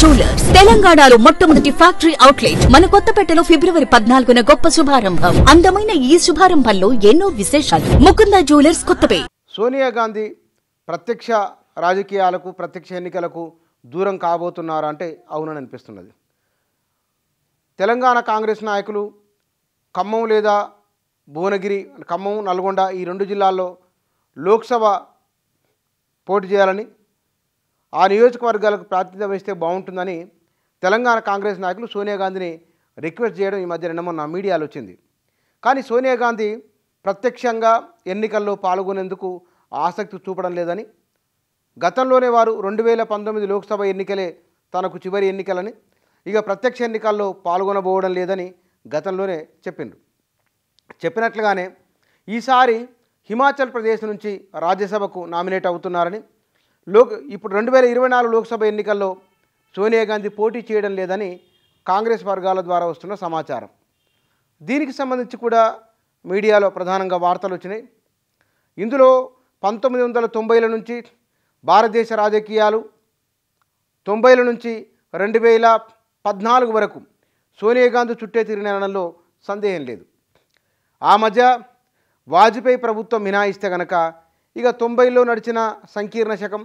jewellers తెలంగాణలో మొట్టమొదటి factory outlet మన కొత్తపేటలో ఫిబ్రవరి పద్నాలుగున గొప్ప శుభారంభం అందమైన ఈ శుభారంభంలో ఎన్నో విశేషాలు ముకుంద జ్యువెలర్స్ కొత్తపే సోనియా గాంధీ ప్రత్యక్ష రాజకీయాలకు ప్రత్యక్ష ఎన్నికలకు దూరం కాబోతున్నారు అంటే అవునని అనిపిస్తున్నది తెలంగాణ కాంగ్రెస్ నాయకులు ఖమ్మం లేదా భువనగిరి ఖమ్మం నల్గొండ ఈ రెండు జిల్లాల్లో లోక్సభ పోటీ చేయాలని ఆ నియోజకవర్గాలకు ప్రాతినిధ్యం వహిస్తే బాగుంటుందని తెలంగాణ కాంగ్రెస్ నాయకులు సోనియా గాంధీని రిక్వెస్ట్ చేయడం ఈ మధ్య నిన్న మొన్న మీడియాలో వచ్చింది కానీ సోనియా గాంధీ ప్రత్యక్షంగా ఎన్నికల్లో పాల్గొనేందుకు ఆసక్తి చూపడం లేదని గతంలోనే వారు రెండు వేల పంతొమ్మిది లోక్సభ ఎన్నికలే తనకు చివరి ఎన్నికలని ఇక ప్రత్యక్ష ఎన్నికల్లో పాల్గొనబోవడం లేదని గతంలోనే చెప్పిండ్రు చెప్పినట్లుగానే ఈసారి హిమాచల్ ప్రదేశ్ నుంచి రాజ్యసభకు నామినేట్ అవుతున్నారని లోక్ ఇప్పుడు రెండు వేల ఇరవై నాలుగు లోక్సభ ఎన్నికల్లో సోనియా గాంధీ పోటీ చేయడం లేదని కాంగ్రెస్ వర్గాల ద్వారా వస్తున్న సమాచారం దీనికి సంబంధించి కూడా మీడియాలో ప్రధానంగా వార్తలు వచ్చినాయి ఇందులో పంతొమ్మిది వందల తొంభైల నుంచి భారతదేశ రాజకీయాలు తొంభైల నుంచి రెండు వేల పద్నాలుగు వరకు సోనియా గాంధీ చుట్టే తిరిగినడంలో సందేహం లేదు ఆ మధ్య వాజ్పేయి ప్రభుత్వం మినాయిస్తే గనక ఇక తొంభైలో నడిచిన సంకీర్ణ శకం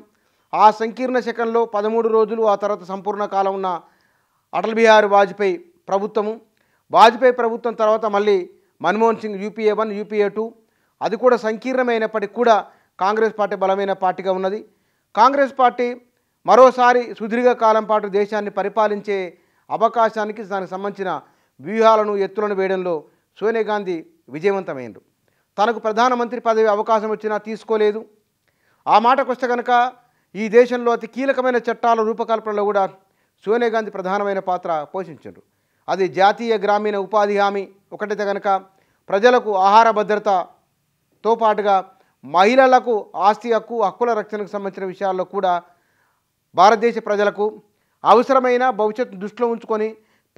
ఆ సంకీర్ణ శకంలో పదమూడు రోజులు ఆ తర్వాత సంపూర్ణ కాలం ఉన్న అటల్ బిహారీ వాజ్పేయి ప్రభుత్వము వాజ్పేయి ప్రభుత్వం తర్వాత మళ్ళీ Manmohan Singh UPA one UPA two అది కూడా సంకీర్ణమైనప్పటికీ కూడా కాంగ్రెస్ పార్టీ బలమైన పార్టీగా ఉన్నది కాంగ్రెస్ పార్టీ మరోసారి సుదీర్ఘ కాలం పాటు దేశాన్ని పరిపాలించే అవకాశానికి దానికి సంబంధించిన వ్యూహాలను ఎత్తులను వేయడంలో సోనియా గాంధీ విజయవంతమైనరు తనకు ప్రధానమంత్రి పదవి అవకాశం వచ్చినా తీసుకోలేదు ఆ మాటకు వస్తే కనుక ఈ దేశంలో అతి కీలకమైన చట్టాల రూపకల్పనలో కూడా సోనియా గాంధీ ప్రధానమైన పాత్ర పోషించారు అది జాతీయ గ్రామీణ ఉపాధి హామీ ఒకటైతే కనుక ప్రజలకు ఆహార భద్రతతో పాటుగా మహిళలకు ఆస్తి హక్కు హక్కుల రక్షణకు సంబంధించిన విషయాల్లో కూడా భారతదేశ ప్రజలకు అవసరమైన భవిష్యత్తు దృష్టిలో ఉంచుకొని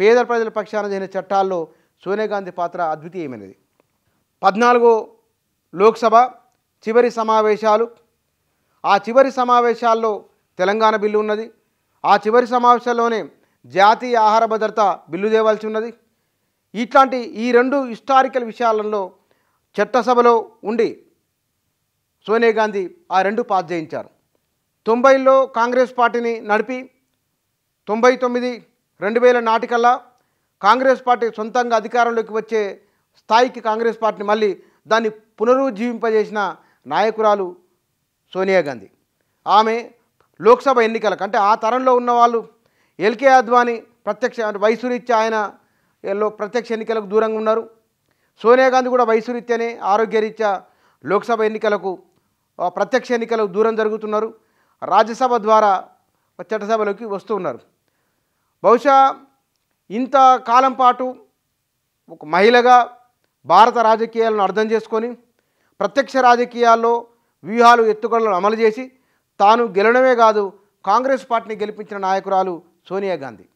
పేద ప్రజల పక్షాన చేసిన చట్టాల్లో సోనియా గాంధీ పాత్ర అద్వితీయమైనది పద్నాలుగో లోక్సభ చివరి సమావేశాలు ఆ చివరి సమావేశాల్లో తెలంగాణ బిల్లు ఉన్నది ఆ చివరి సమావేశాల్లోనే జాతీయ ఆహార భద్రత బిల్లు తేవాల్సి ఉన్నది ఇట్లాంటి ఈ రెండు హిస్టారికల్ విషయాలలో చట్టసభలో ఉండి సోనియా గాంధీ ఆ రెండు పాస్ చేయించారు తొంభైలో కాంగ్రెస్ పార్టీని నడిపి తొంభై తొమ్మిది రెండు వేల నాటికల్లా కాంగ్రెస్ పార్టీ సొంతంగా అధికారంలోకి వచ్చే స్థాయికి కాంగ్రెస్ పార్టీని మళ్ళీ దాన్ని పునరుజ్జీవింపజేసిన నాయకురాలు సోనియా గాంధీ ఆమె లోక్సభ ఎన్నికలకు అంటే ఆ తరంలో ఉన్నవాళ్ళు ఎల్కే అద్వానీ ప్రత్యక్ష అంటే వయసురీత్యా ఆయన ప్రత్యక్ష ఎన్నికలకు దూరంగా ఉన్నారు సోనియా గాంధీ కూడా వయసురీత్యానే ఆరోగ్యరీత్యా లోక్సభ ఎన్నికలకు ప్రత్యక్ష ఎన్నికలకు దూరం జరుగుతున్నారు రాజ్యసభ ద్వారా చట్టసభలోకి వస్తూ ఉన్నారు బహుశా ఇంత కాలం పాటు ఒక మహిళగా భారత రాజకీయాలను అర్థం చేసుకొని ప్రత్యక్ష రాజకీయాల్లో వ్యూహాలు ఎత్తుగడలను అమలు చేసి తాను గెలడమే కాదు కాంగ్రెస్ పార్టీని గెలిపించిన నాయకురాలు సోనియా గాంధీ